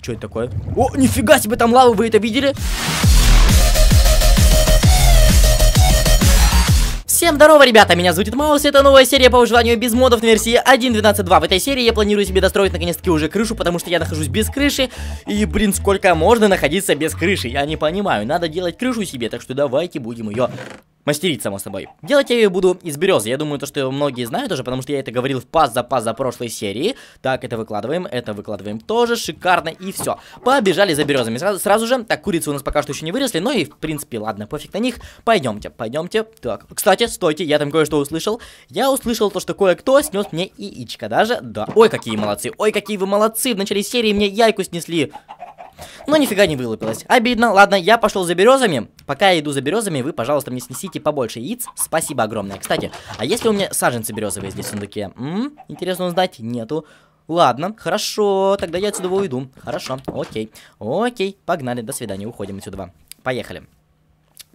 Что это такое? О, нифига себе, там лава, вы это видели? Всем здорово, ребята, меня зовут Маус, это новая серия по выживанию без модов на версии 1.12.2. В этой серии я планирую себе достроить наконец-таки уже крышу, потому что я нахожусь без крыши, и, блин, сколько можно находиться без крыши, я не понимаю, надо делать крышу себе, так что давайте будем ее Мастерить, само собой. Делать я ее буду из березы. Я думаю, то, что многие знают уже, потому что я это говорил в пас за пас за прошлой серии. Так, это выкладываем, это выкладываем тоже. Шикарно, и все. Побежали за березами. Сразу, сразу же, так, курицы у нас пока что еще не выросли, но и в принципе, ладно, пофиг на них. Пойдемте, пойдемте. Так, кстати, стойте, я там кое-что услышал. Я услышал то, что кое-кто снес мне яичко даже. Да, ой, какие молодцы, ой, какие вы молодцы. В начале серии мне яйку снесли. Но ну, нифига не вылупилось. Обидно. Ладно, я пошел за березами. Пока я иду за березами, вы, пожалуйста, мне снесите побольше яиц. Спасибо огромное. Кстати, а если у меня саженцы березовые здесь в сундуке? М -м, интересно узнать. Нету. Ладно, хорошо, тогда я отсюда уйду. Хорошо, окей. Окей, погнали, до свидания, уходим отсюда. Поехали.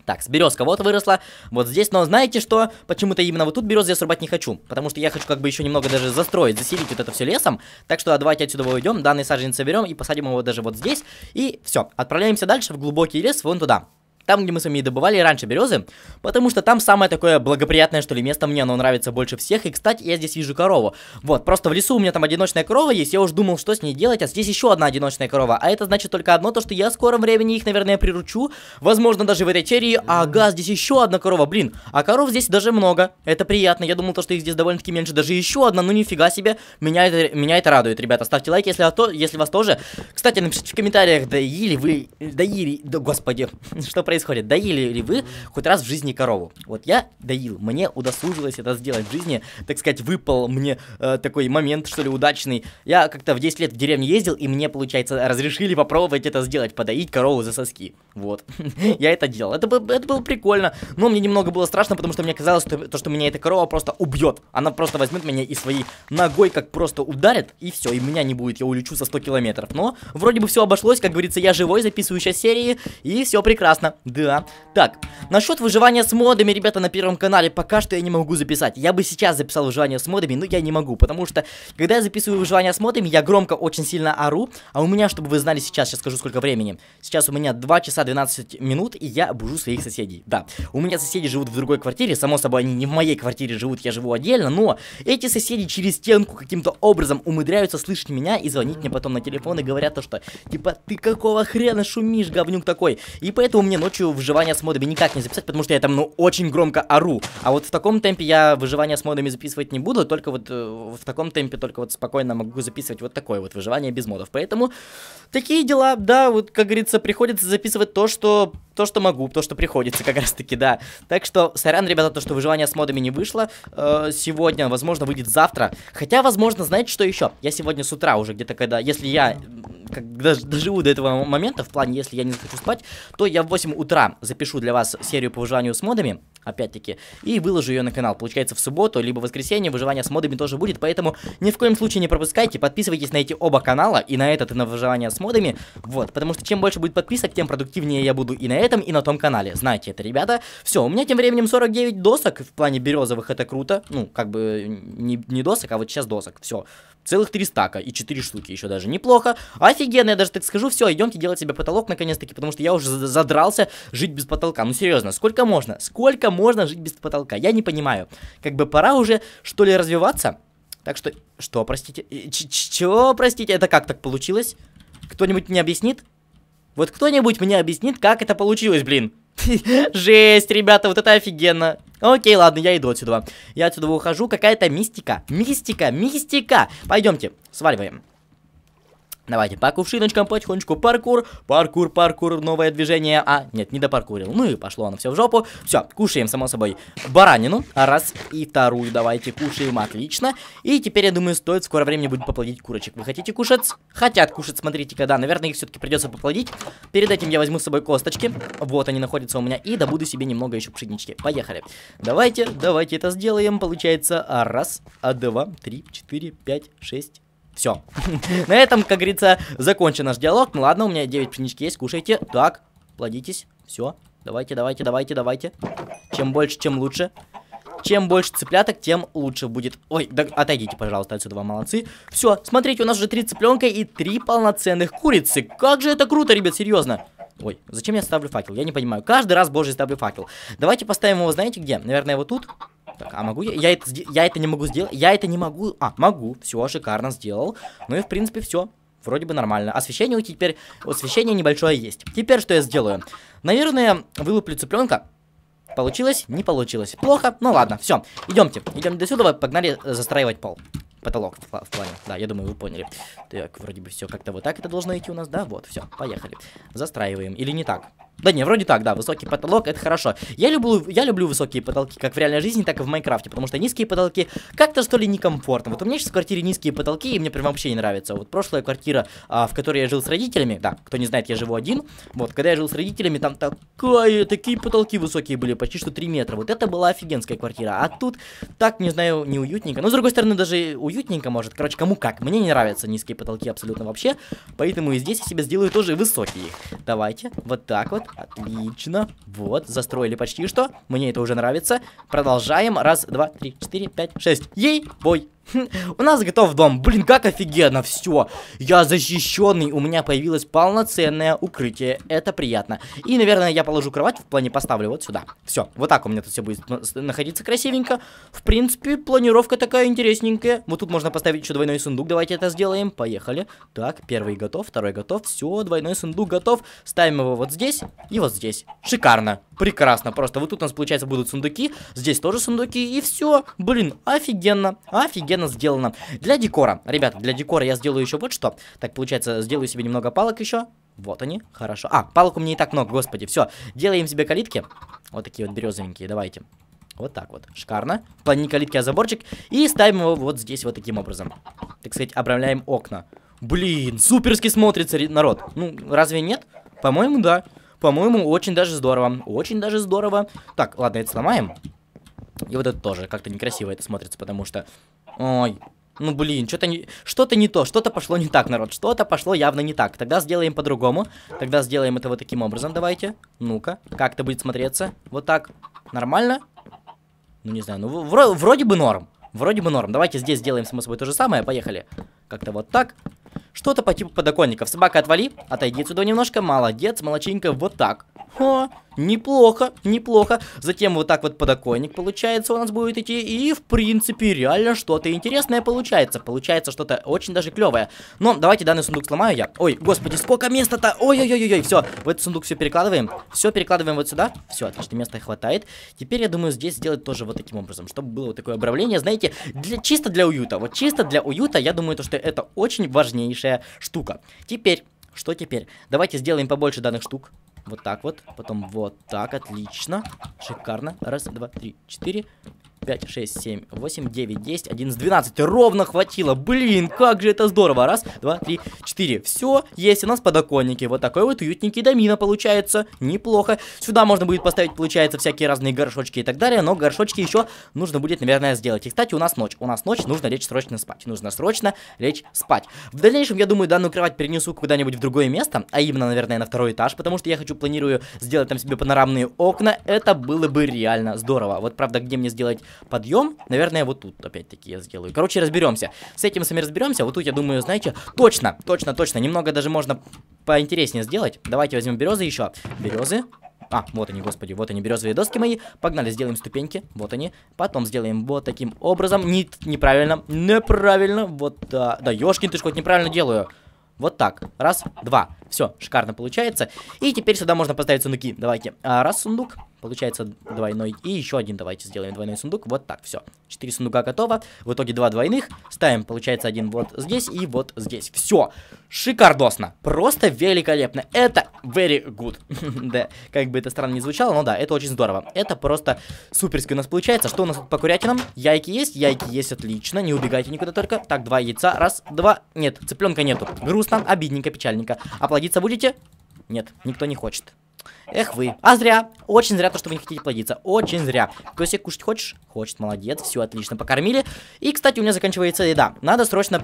Так, с березка вот выросла, вот здесь, но знаете что? Почему-то именно вот тут березы я срубать не хочу, потому что я хочу как бы еще немного даже застроить, заселить вот это все лесом, так что а, давайте отсюда уйдем, данный саженец соберем и посадим его даже вот здесь, и все, отправляемся дальше в глубокий лес, вон туда там, где мы с вами добывали раньше березы, потому что там самое такое благоприятное, что ли, место мне, оно нравится больше всех, и, кстати, я здесь вижу корову. Вот, просто в лесу у меня там одиночная корова есть, я уже думал, что с ней делать, а здесь еще одна одиночная корова, а это значит только одно, то, что я в скором времени их, наверное, приручу, возможно, даже в этой серии, ага, здесь еще одна корова, блин, а коров здесь даже много, это приятно, я думал, то, что их здесь довольно-таки меньше, даже еще одна, ну нифига себе, меня это, меня это радует, ребята, ставьте лайк, если, а то, если вас тоже. Кстати, напишите в комментариях, да или вы, да или, да господи, что происходит происходит? Доили ли вы хоть раз в жизни корову? Вот я доил, мне удосужилось это сделать в жизни, так сказать, выпал мне э, такой момент, что ли, удачный. Я как-то в 10 лет в деревне ездил, и мне, получается, разрешили попробовать это сделать, подоить корову за соски. Вот. я это делал. Это, был, это было прикольно, но мне немного было страшно, потому что мне казалось, что, то, что меня эта корова просто убьет. Она просто возьмет меня и своей ногой как просто ударит, и все, и меня не будет, я улечу со 100 километров. Но вроде бы все обошлось, как говорится, я живой, записываю сейчас серии, и все прекрасно. Да. Так, насчет выживания с модами, ребята, на первом канале пока что я не могу записать. Я бы сейчас записал выживание с модами, но я не могу, потому что, когда я записываю выживание с модами, я громко очень сильно ору, а у меня, чтобы вы знали сейчас, сейчас скажу сколько времени. Сейчас у меня 2 часа 12 минут, и я бужу своих соседей. Да, у меня соседи живут в другой квартире, само собой, они не в моей квартире живут, я живу отдельно, но эти соседи через стенку каким-то образом умудряются слышать меня и звонить мне потом на телефон и говорят то, что, типа, ты какого хрена шумишь, говнюк такой? И поэтому мне ночью ночью выживание с модами никак не записать, потому что я там, ну, очень громко ору. А вот в таком темпе я выживание с модами записывать не буду, только вот э, в таком темпе только вот спокойно могу записывать вот такое вот выживание без модов. Поэтому такие дела, да, вот, как говорится, приходится записывать то, что то, что могу, то, что приходится как раз-таки, да. Так что, сорян, ребята, то, что выживание с модами не вышло э, сегодня, возможно, выйдет завтра. Хотя, возможно, знаете, что еще? Я сегодня с утра уже где-то, когда, если я когда доживу до этого момента, в плане, если я не захочу спать, то я в 8 утра запишу для вас серию по выживанию с модами, опять-таки, и выложу ее на канал. Получается, в субботу, либо в воскресенье выживание с модами тоже будет, поэтому ни в коем случае не пропускайте, подписывайтесь на эти оба канала, и на этот, и на выживание с модами, вот, потому что чем больше будет подписок, тем продуктивнее я буду и на это, этом и на том канале. Знаете это, ребята. Все, у меня тем временем 49 досок. В плане березовых это круто. Ну, как бы не, не досок, а вот сейчас досок. Все. Целых три стака и четыре штуки еще даже неплохо. Офигенно, я даже так скажу. Все, идемте делать себе потолок наконец-таки, потому что я уже задрался жить без потолка. Ну серьезно, сколько можно? Сколько можно жить без потолка? Я не понимаю. Как бы пора уже, что ли, развиваться? Так что, что, простите? Э, ч Ч чего, простите? Это как так получилось? Кто-нибудь мне объяснит? Вот кто-нибудь мне объяснит, как это получилось, блин. Жесть, ребята, вот это офигенно. Окей, ладно, я иду отсюда. Я отсюда ухожу. Какая-то мистика. Мистика, мистика. Пойдемте, сваливаем. Давайте по кувшиночкам потихонечку. Паркур, паркур, паркур, новое движение. А, нет, не допаркурил. Ну и пошло оно все в жопу. Все, кушаем, само собой, баранину. Раз и вторую давайте кушаем. Отлично. И теперь, я думаю, стоит скоро времени будет поплодить курочек. Вы хотите кушать? Хотят кушать, смотрите когда. Наверное, их все-таки придется поплодить. Перед этим я возьму с собой косточки. Вот они находятся у меня. И добуду себе немного еще пшенички. Поехали. Давайте, давайте это сделаем. Получается, раз, а два, три, четыре, пять, шесть, все. На этом, как говорится, закончен наш диалог. Ну ладно, у меня 9 пшенички есть, кушайте. Так, плодитесь. Все. Давайте, давайте, давайте, давайте. Чем больше, чем лучше. Чем больше цыпляток, тем лучше будет. Ой, да отойдите, пожалуйста, отсюда, два молодцы. Все, смотрите, у нас уже три цыпленка и три полноценных курицы. Как же это круто, ребят, серьезно. Ой, зачем я ставлю факел? Я не понимаю. Каждый раз, боже, ставлю факел. Давайте поставим его, знаете где? Наверное, вот тут. Так, а могу я... Я это, я это не могу сделать. Я это не могу... А, могу. Все, шикарно сделал. Ну и, в принципе, все. Вроде бы нормально. Освещение теперь... Освещение небольшое есть. Теперь что я сделаю? Наверное, вылуплю цыпленка. Получилось? Не получилось. Плохо? Ну ладно, все. Идемте. Идем до сюда, погнали э, застраивать пол. Потолок в, в плане. Да, я думаю, вы поняли. Так, вроде бы все как-то вот так это должно идти у нас, да? Вот, все, поехали. Застраиваем. Или не так? Да не, вроде так, да, высокий потолок, это хорошо. Я люблю, я люблю высокие потолки, как в реальной жизни, так и в Майнкрафте, потому что низкие потолки как-то что ли некомфортно. Вот у меня сейчас в квартире низкие потолки, и мне прям вообще не нравится. Вот прошлая квартира, а, в которой я жил с родителями, да, кто не знает, я живу один, вот, когда я жил с родителями, там такое, такие потолки высокие были, почти что 3 метра. Вот это была офигенская квартира, а тут так, не знаю, не уютненько. Но, ну, с другой стороны, даже уютненько может. Короче, кому как. Мне не нравятся низкие потолки абсолютно вообще, поэтому и здесь я себе сделаю тоже высокие. Давайте, вот так вот отлично. Вот, застроили почти что. Мне это уже нравится. Продолжаем. Раз, два, три, четыре, пять, шесть. Ей-бой. У нас готов дом. Блин, как офигенно, все. Я защищенный, у меня появилось полноценное укрытие. Это приятно. И, наверное, я положу кровать в плане поставлю вот сюда. Все, вот так у меня тут все будет находиться красивенько. В принципе, планировка такая интересненькая. Вот тут можно поставить еще двойной сундук. Давайте это сделаем. Поехали. Так, первый готов, второй готов. Все, двойной сундук готов. Ставим его вот здесь и вот здесь. Шикарно. Прекрасно. Просто вот тут у нас, получается, будут сундуки. Здесь тоже сундуки. И все. Блин, офигенно. Офигенно офигенно сделано. Для декора, ребята, для декора я сделаю еще вот что. Так, получается, сделаю себе немного палок еще. Вот они, хорошо. А, палок у меня и так много, господи. Все, делаем себе калитки. Вот такие вот березовенькие, давайте. Вот так вот, шикарно. Плани калитки, а заборчик. И ставим его вот здесь вот таким образом. Так сказать, обрамляем окна. Блин, суперски смотрится народ. Ну, разве нет? По-моему, да. По-моему, очень даже здорово. Очень даже здорово. Так, ладно, это сломаем. И вот это тоже как-то некрасиво это смотрится, потому что... Ой, ну блин, что-то не, что-то не то, что-то пошло не так, народ, что-то пошло явно не так. Тогда сделаем по-другому, тогда сделаем это вот таким образом, давайте. Ну-ка, как это будет смотреться? Вот так, нормально? Ну не знаю, ну вро вроде бы норм, вроде бы норм. Давайте здесь сделаем, само собой, то же самое, поехали. Как-то вот так. Что-то по типу подоконников. Собака, отвали, отойди отсюда немножко, молодец, молоченька, вот так. О, неплохо, неплохо. Затем вот так вот подоконник, получается, у нас будет идти. И, в принципе, реально что-то интересное получается. Получается что-то очень даже клевое. Но давайте данный сундук сломаю я. Ой, господи, сколько места-то? Ой-ой-ой-ой, все. В этот сундук все перекладываем. Все перекладываем вот сюда. Все, отлично, места хватает. Теперь, я думаю, здесь сделать тоже вот таким образом, чтобы было вот такое обравление, знаете, для, чисто для уюта. Вот чисто для уюта, я думаю, то, что это очень важнейшая штука. Теперь... Что теперь? Давайте сделаем побольше данных штук. Вот так вот. Потом вот так. Отлично. Шикарно. Раз, два, три, четыре. 5, 6, 7, 8, 9, 10, 11, 12. Ровно хватило. Блин, как же это здорово. Раз, два, три, четыре. Все, есть у нас подоконники. Вот такой вот уютненький домина получается. Неплохо. Сюда можно будет поставить, получается, всякие разные горшочки и так далее. Но горшочки еще нужно будет, наверное, сделать. И, кстати, у нас ночь. У нас ночь, нужно лечь срочно спать. Нужно срочно лечь спать. В дальнейшем, я думаю, данную кровать перенесу куда-нибудь в другое место. А именно, наверное, на второй этаж. Потому что я хочу, планирую сделать там себе панорамные окна. Это было бы реально здорово. Вот, правда, где мне сделать подъем, наверное, вот тут опять-таки я сделаю. Короче, разберемся. С этим сами разберемся. Вот тут, я думаю, знаете, точно, точно, точно. Немного даже можно поинтереснее сделать. Давайте возьмем березы еще. Березы. А, вот они, господи, вот они, березовые доски мои. Погнали, сделаем ступеньки. Вот они. Потом сделаем вот таким образом. Не, неправильно. Неправильно. Вот, да. Да, ёшкин, ты ж хоть неправильно делаю. Вот так. Раз, два. Все, шикарно получается. И теперь сюда можно поставить сундуки. Давайте. А, раз сундук, получается двойной. И еще один давайте сделаем двойной сундук. Вот так, все. Четыре сундука готово. В итоге два двойных. Ставим, получается, один вот здесь и вот здесь. Все. Шикардосно. Просто великолепно. Это very good. да, как бы это странно не звучало, но да, это очень здорово. Это просто суперски у нас получается. Что у нас тут по курятинам? Яйки есть? Яйки есть, отлично. Не убегайте никуда только. Так, два яйца. Раз, два. Нет, цыпленка нету. Грустно, обидненько, печальненько. Оплатим плодиться будете? Нет, никто не хочет. Эх вы. А зря. Очень зря то, что вы не хотите плодиться. Очень зря. Песик кушать хочешь? Хочет, молодец. Все отлично, покормили. И, кстати, у меня заканчивается еда. Надо срочно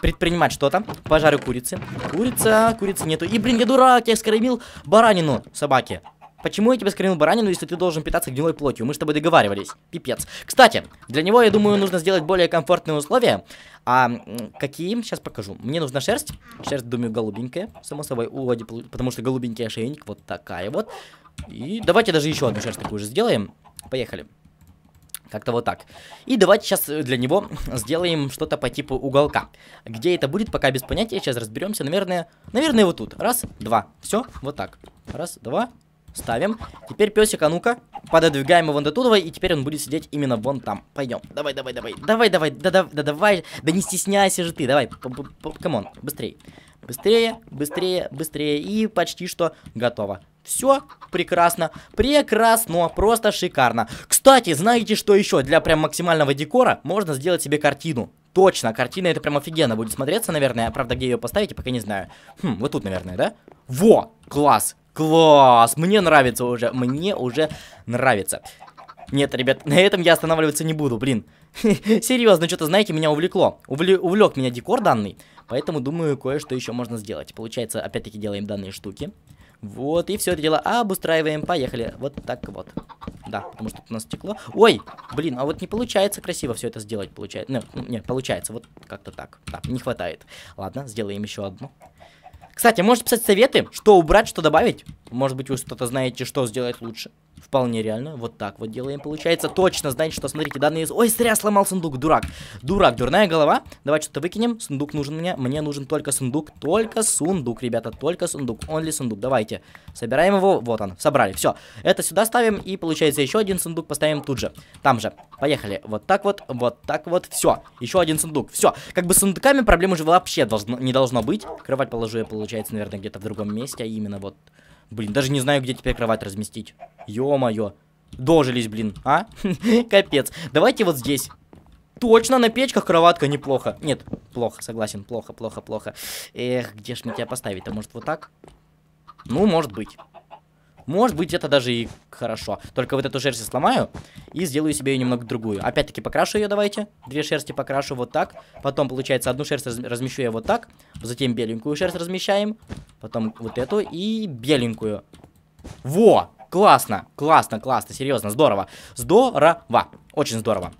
предпринимать что-то. Пожарю курицы. Курица, курицы нету. И, блин, я дурак, я скормил баранину собаке. Почему я тебе скормил баранину, если ты должен питаться гнилой плотью? Мы с тобой договаривались. Пипец. Кстати, для него, я думаю, нужно сделать более комфортные условия. А какие? Сейчас покажу. Мне нужна шерсть. Шерсть, думаю, голубенькая. Само собой, уводи, потому что голубенький ошейник. Вот такая вот. И давайте даже еще одну шерсть такую же сделаем. Поехали. Как-то вот так. И давайте сейчас э, для него сделаем что-то по типу уголка. Где это будет, пока без понятия. Сейчас разберемся. Наверное, наверное, вот тут. Раз, два. Все, вот так. Раз, два, Ставим. Теперь песик, а ну-ка. Пододвигаем его вон до туда, и теперь он будет сидеть именно вон там. Пойдем. Давай, давай, давай. Давай, давай, да, да, да, давай. Да не стесняйся же ты, давай. Камон, быстрее. Быстрее, быстрее, быстрее. И почти что готово. Все прекрасно, прекрасно, просто шикарно. Кстати, знаете что еще? Для прям максимального декора можно сделать себе картину. Точно, картина это прям офигенно будет смотреться, наверное. Правда, где ее поставить, я пока не знаю. Хм, вот тут, наверное, да? Во, класс. Класс! Мне нравится уже, мне уже нравится. Нет, ребят, на этом я останавливаться не буду, блин. Серьезно, что-то, знаете, меня увлекло. увлек меня декор данный. Поэтому, думаю, кое-что еще можно сделать. Получается, опять-таки делаем данные штуки. Вот, и все это дело обустраиваем. Поехали. Вот так вот. Да, потому что тут у нас стекло. Ой, блин, а вот не получается красиво все это сделать. Получается. Нет, ну, нет, получается. Вот как-то так. Да, не хватает. Ладно, сделаем еще одну. Кстати, можете писать советы, что убрать, что добавить. Может быть, вы что-то знаете, что сделать лучше. Вполне реально. Вот так вот делаем. Получается точно, знаете, что, смотрите, данные... Ой, зря сломал сундук, дурак. Дурак, дурная голова. Давай что-то выкинем. Сундук нужен мне. Мне нужен только сундук. Только сундук, ребята. Только сундук. Он ли сундук? Давайте. Собираем его. Вот он. Собрали. Все. Это сюда ставим. И получается еще один сундук поставим тут же. Там же. Поехали. Вот так вот. Вот так вот. Все. Еще один сундук. Все. Как бы с сундуками проблем уже вообще должно, не должно быть. Кровать положу я, получается, наверное, где-то в другом месте. А именно вот... Блин, даже не знаю, где теперь кровать разместить. Ё-моё. Дожились, блин, а? Капец. Давайте вот здесь. Точно, на печках кроватка неплохо. Нет, плохо, согласен, плохо, плохо, плохо. Эх, где ж мне тебя поставить А Может, вот так? Ну, может быть. Может быть, это даже и хорошо. Только вот эту шерсть сломаю и сделаю себе ее немного другую. Опять-таки покрашу ее давайте. Две шерсти покрашу вот так. Потом, получается, одну шерсть раз размещу я вот так. Затем беленькую шерсть размещаем. Потом вот эту и беленькую. Во! Классно, классно, классно, серьезно, здорово. Здорово, очень здорово.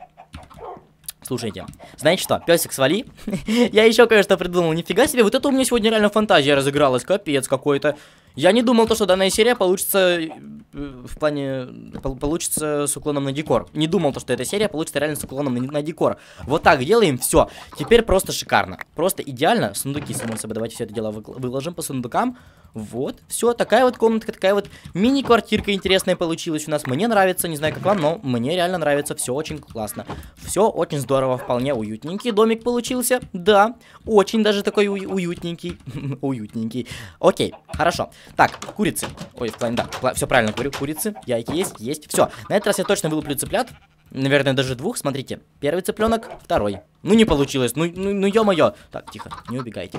Слушайте, знаете что, песик свали. я еще кое-что придумал, нифига себе, вот это у меня сегодня реально фантазия разыгралась, капец какой-то. Я не думал то, что данная серия получится э, в плане получится с уклоном на декор. Не думал то, что эта серия получится реально с уклоном на, на декор. Вот так делаем, все. Теперь просто шикарно. Просто идеально. Сундуки, само собой, давайте все это дело выложим по сундукам. Вот, все, такая вот комнатка, такая вот мини-квартирка интересная получилась у нас. Мне нравится, не знаю как вам, но мне реально нравится, все очень классно. Все очень здорово, вполне уютненький домик получился, да, очень даже такой уютненький, уютненький. Окей, хорошо. Так, курицы. Ой, в плане, да, все правильно говорю, курицы, яйки есть, есть, все. На этот раз я точно вылуплю цыплят, Наверное, даже двух, смотрите. Первый цыпленок, второй. Ну, не получилось, ну, ну, ну ё-моё. Так, тихо, не убегайте.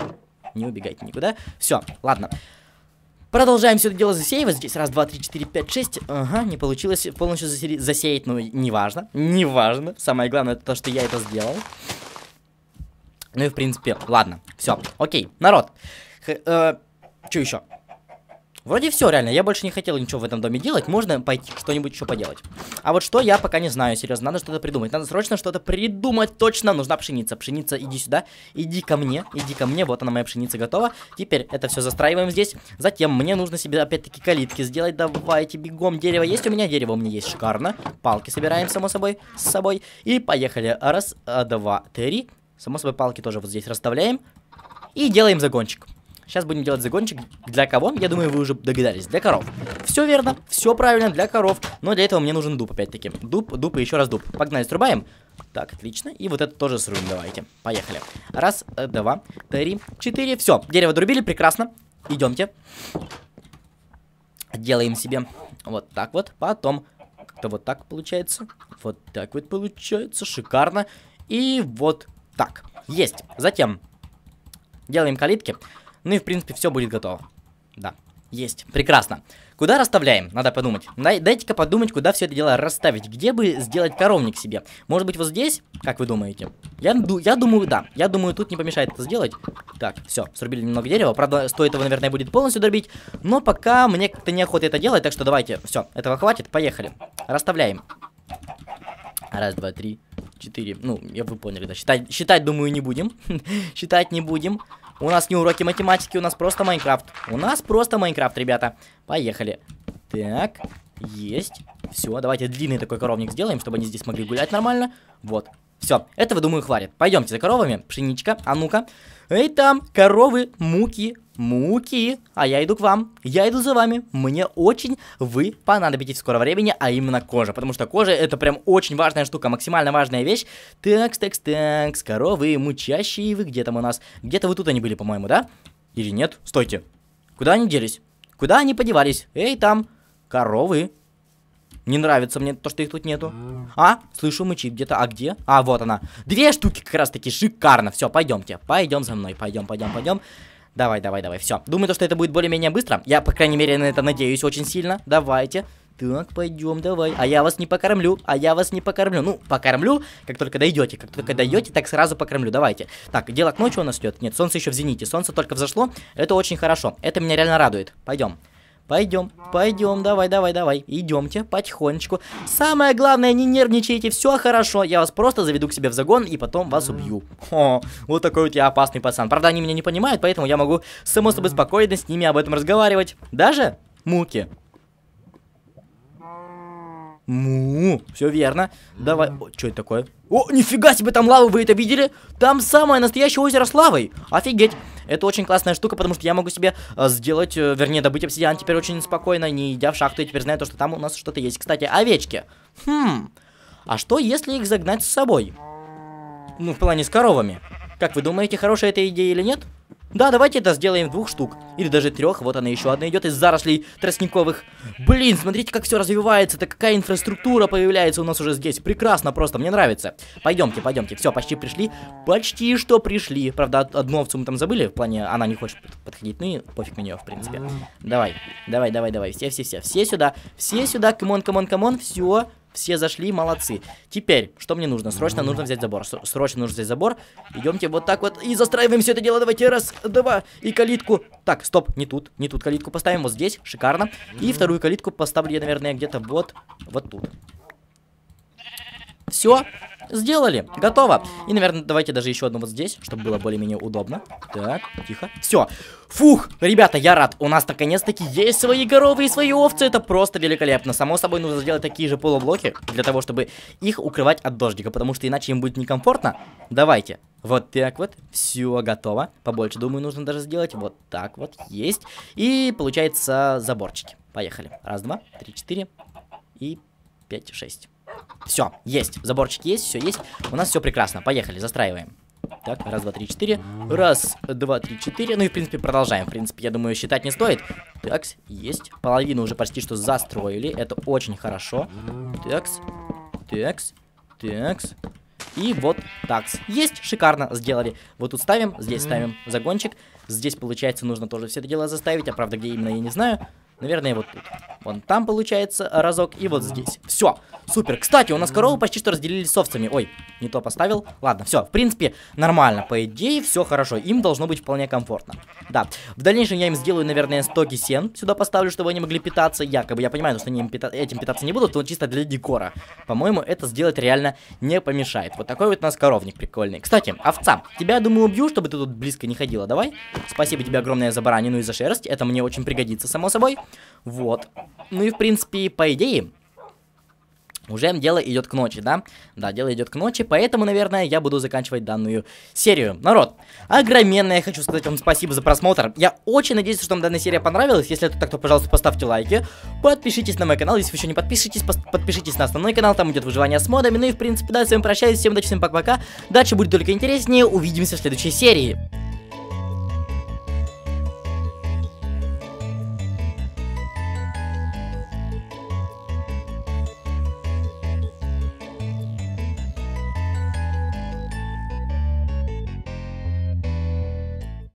Не убегайте никуда. Все, ладно. Продолжаем все это дело засеивать. Здесь раз, два, три, четыре, пять, шесть. Ага, не получилось полностью засеять, но ну, неважно. Неважно. Самое главное, это то, что я это сделал. Ну и, в принципе, ладно. Все, окей, народ. Х э, что еще? Вроде все, реально, я больше не хотел ничего в этом доме делать, можно пойти что-нибудь еще поделать. А вот что, я пока не знаю, серьезно, надо что-то придумать, надо срочно что-то придумать, точно, нужна пшеница. Пшеница, иди сюда, иди ко мне, иди ко мне, вот она моя пшеница готова. Теперь это все застраиваем здесь, затем мне нужно себе опять-таки калитки сделать, давайте бегом, дерево есть у меня, дерево у меня есть, шикарно. Палки собираем, само собой, с собой, и поехали, раз, э, два, три. Само собой, палки тоже вот здесь расставляем и делаем загончик. Сейчас будем делать загончик для кого? Я думаю, вы уже догадались. Для коров. Все верно, все правильно, для коров. Но для этого мне нужен дуб, опять-таки. Дуб, дуб и еще раз дуб. Погнали, срубаем. Так, отлично. И вот это тоже срубим, давайте. Поехали. Раз, э, два, три, четыре. Все, дерево дорубили, прекрасно. Идемте. Делаем себе вот так вот. Потом как-то вот так получается. Вот так вот получается. Шикарно. И вот так. Есть. Затем делаем калитки. Ну и, в принципе, все будет готово. Да, есть. Прекрасно. Куда расставляем? Надо подумать. Дайте-ка подумать, куда все это дело расставить. Где бы сделать коровник себе? Может быть, вот здесь? Как вы думаете? Я, я думаю, да. Я думаю, тут не помешает это сделать. Так, все, срубили немного дерева. Правда, стоит его, наверное, будет полностью дробить. Но пока мне как-то неохота это делать, так что давайте. Все, этого хватит. Поехали. Расставляем. Раз, два, три, четыре. Ну, я вы поняли, да. Считать, считать думаю, не будем. считать не будем. У нас не уроки математики, у нас просто Майнкрафт. У нас просто Майнкрафт, ребята. Поехали. Так, есть. Все, давайте длинный такой коровник сделаем, чтобы они здесь могли гулять нормально. Вот. Все, этого, думаю, хватит. Пойдемте за коровами. Пшеничка, а ну-ка. Эй, там, коровы, муки, муки. А я иду к вам. Я иду за вами. Мне очень вы понадобитесь в скором времени, а именно кожа. Потому что кожа это прям очень важная штука, максимально важная вещь. Такс, такс, такс. Коровы, мучащие вы где там у нас? Где-то вы тут они были, по-моему, да? Или нет? Стойте. Куда они делись? Куда они подевались? Эй, там. Коровы. Не нравится мне то, что их тут нету. А, слышу мычит где-то. А где? А, вот она. Две штуки как раз таки. Шикарно. Все, пойдемте. Пойдем за мной. Пойдем, пойдем, пойдем. Давай, давай, давай, все. Думаю, то, что это будет более-менее быстро. Я, по крайней мере, на это надеюсь очень сильно. Давайте. Так, пойдем, давай. А я вас не покормлю, а я вас не покормлю. Ну, покормлю, как только дойдете. Как только дойдете, так сразу покормлю. Давайте. Так, дело к ночи у нас идет. Нет, солнце еще в зените. Солнце только взошло. Это очень хорошо. Это меня реально радует. Пойдем. Пойдем, пойдем, давай, давай, давай. Идемте, потихонечку. Самое главное, не нервничайте, все хорошо. Я вас просто заведу к себе в загон и потом вас убью. Хо, вот такой вот я опасный пацан. Правда, они меня не понимают, поэтому я могу само собой спокойно с ними об этом разговаривать. Даже муки. Му, все верно. Давай. О, что это такое? О, нифига себе, там лавы вы это видели? Там самое настоящее озеро с лавой. Офигеть. Это очень классная штука, потому что я могу себе э, сделать, э, вернее, добыть обсидиан теперь очень спокойно, не идя в шахту, и теперь знаю что там у нас что-то есть. Кстати, овечки. Хм. А что, если их загнать с собой? Ну, в плане с коровами. Как вы думаете, хорошая эта идея или нет? Да, давайте это сделаем двух штук. Или даже трех. Вот она еще одна идет из зарослей тростниковых. Блин, смотрите, как все развивается. Это какая инфраструктура появляется у нас уже здесь. Прекрасно просто, мне нравится. Пойдемте, пойдемте. Все, почти пришли. Почти что пришли. Правда, одну овцу мы там забыли. В плане, она не хочет подходить. Ну и пофиг на нее, в принципе. А. Давай, давай, давай, давай. Все, все, все. Все сюда. Все сюда. Камон, камон, камон. Все. Все зашли, молодцы. Теперь, что мне нужно? Срочно нужно взять забор. Срочно нужно взять забор. Идемте вот так вот и застраиваем все это дело. Давайте раз, два и калитку. Так, стоп, не тут, не тут. Калитку поставим вот здесь, шикарно. И вторую калитку поставлю я, наверное, где-то вот, вот тут. Все, Сделали, готово. И, наверное, давайте даже еще одну вот здесь, чтобы было более-менее удобно. Так, тихо. Все. Фух, ребята, я рад. У нас наконец-таки есть свои коровы и свои овцы. Это просто великолепно. Само собой, нужно сделать такие же полублоки, для того, чтобы их укрывать от дождика, потому что иначе им будет некомфортно. Давайте. Вот так вот, все готово. Побольше, думаю, нужно даже сделать. Вот так вот, есть. И получается заборчики. Поехали. Раз, два, три, четыре и пять, шесть. Все, есть. Заборчик есть, все есть. У нас все прекрасно. Поехали, застраиваем. Так, раз, два, три, четыре. Раз, два, три, четыре. Ну и, в принципе, продолжаем. В принципе, я думаю, считать не стоит. Так, есть. Половину уже почти что застроили. Это очень хорошо. Такс, такс, такс. И вот такс. Есть, шикарно сделали. Вот тут ставим, здесь ставим загончик. Здесь, получается, нужно тоже все это дело заставить. А правда, где именно, я не знаю. Наверное, вот тут. Вон там получается разок и вот здесь. Все, супер. Кстати, у нас коровы почти что разделились с овцами. Ой, не то поставил. Ладно, все, в принципе, нормально. По идее, все хорошо. Им должно быть вполне комфортно. Да, в дальнейшем я им сделаю, наверное, стоки сен. Сюда поставлю, чтобы они могли питаться. Якобы, я понимаю, что они им пита этим питаться не будут, но чисто для декора. По-моему, это сделать реально не помешает. Вот такой вот у нас коровник прикольный. Кстати, овца, тебя, я думаю, убью, чтобы ты тут близко не ходила. Давай. Спасибо тебе огромное за баранину и за шерсть. Это мне очень пригодится, само собой. Вот. Ну и, в принципе, по идее, уже дело идет к ночи, да? Да, дело идет к ночи, поэтому, наверное, я буду заканчивать данную серию. Народ, огроменное хочу сказать вам спасибо за просмотр. Я очень надеюсь, что вам данная серия понравилась. Если это так, то, пожалуйста, поставьте лайки. Подпишитесь на мой канал, если вы еще не подпишитесь, пос подпишитесь на основной канал, там идет выживание с модами. Ну и, в принципе, да, с вами прощаюсь, всем удачи, всем пока-пока. Дальше будет только интереснее, увидимся в следующей серии.